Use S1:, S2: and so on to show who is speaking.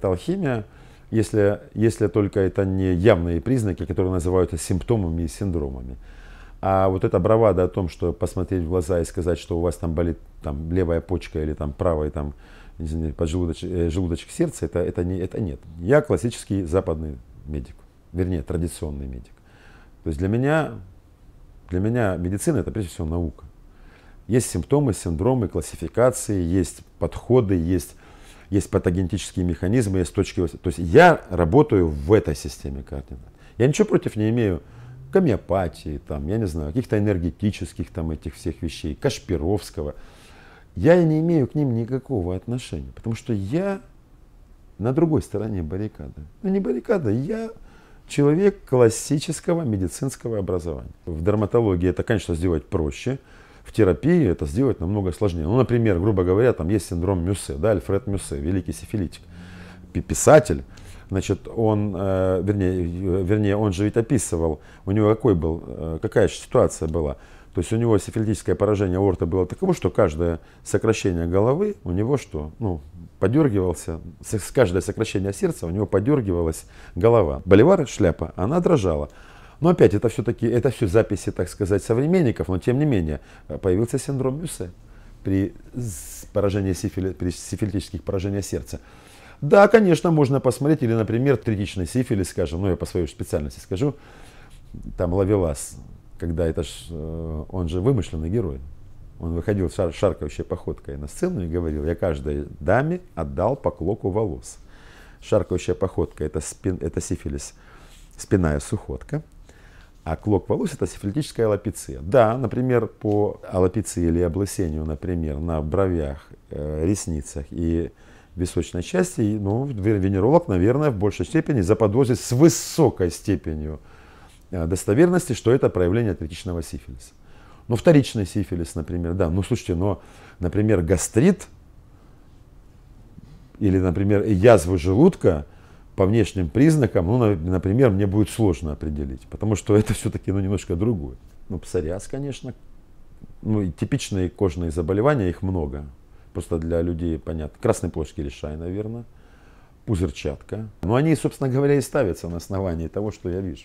S1: это алхимия, если, если только это не явные признаки, которые называются симптомами и синдромами. А вот эта бравада о том, что посмотреть в глаза и сказать, что у вас там болит там, левая почка или там правая там, извините, поджелудоч, э, желудочек сердца, это, это, не, это нет. Я классический западный медик, вернее, традиционный медик. То есть для меня, для меня медицина это прежде всего наука. Есть симптомы, синдромы, классификации, есть подходы, есть есть патогенетические механизмы, есть точки. То есть я работаю в этой системе координат. Я ничего против не имею гомеопатии, там, я не знаю, каких-то энергетических там этих всех вещей, Кашпировского. Я не имею к ним никакого отношения, потому что я на другой стороне баррикады. Ну не баррикада, я человек классического медицинского образования. В дерматологии это, конечно, сделать проще, в терапии это сделать намного сложнее. Ну, например, грубо говоря, там есть синдром Мюссе, да, Альфред Мюссе, великий сифилитик, писатель. Значит, он, э, вернее, э, вернее, он же ведь описывал, у него какой был, э, какая же ситуация была. То есть у него сифилитическое поражение орта было таково, что каждое сокращение головы у него что? Ну, подергивался, с каждое сокращение сердца у него подергивалась голова. Боливар, шляпа, она дрожала. Но опять, это все-таки, это все записи, так сказать, современников, но тем не менее, э, появился синдром Мюссе при поражении сифили, при сифилитических поражениях сердца. Да, конечно, можно посмотреть, или, например, третичный сифилис, скажем, ну, я по своей специальности скажу, там Лавелас, когда это ж, э, он же вымышленный герой, он выходил шар, шаркающей походкой на сцену и говорил, я каждой даме отдал по клоку волос. Шаркающая походка это, спин, это сифилис, спинная сухотка. А клок волос – это сифилитическая аллопеция. Да, например, по аллопеции или облысению, например, на бровях, э, ресницах и височной части, ну, венеролог, наверное, в большей степени заподозрит с высокой степенью э, достоверности, что это проявление третичного сифилиса. Ну, вторичный сифилис, например, да. Ну, слушайте, но, например, гастрит или, например, язвы желудка – по внешним признакам, ну, например, мне будет сложно определить, потому что это все-таки ну, немножко другое. Ну, псориаз, конечно, ну, и типичные кожные заболевания, их много. Просто для людей понятно. Красный площадь решай, наверное. Пузырчатка. Но ну, они, собственно говоря, и ставятся на основании того, что я вижу.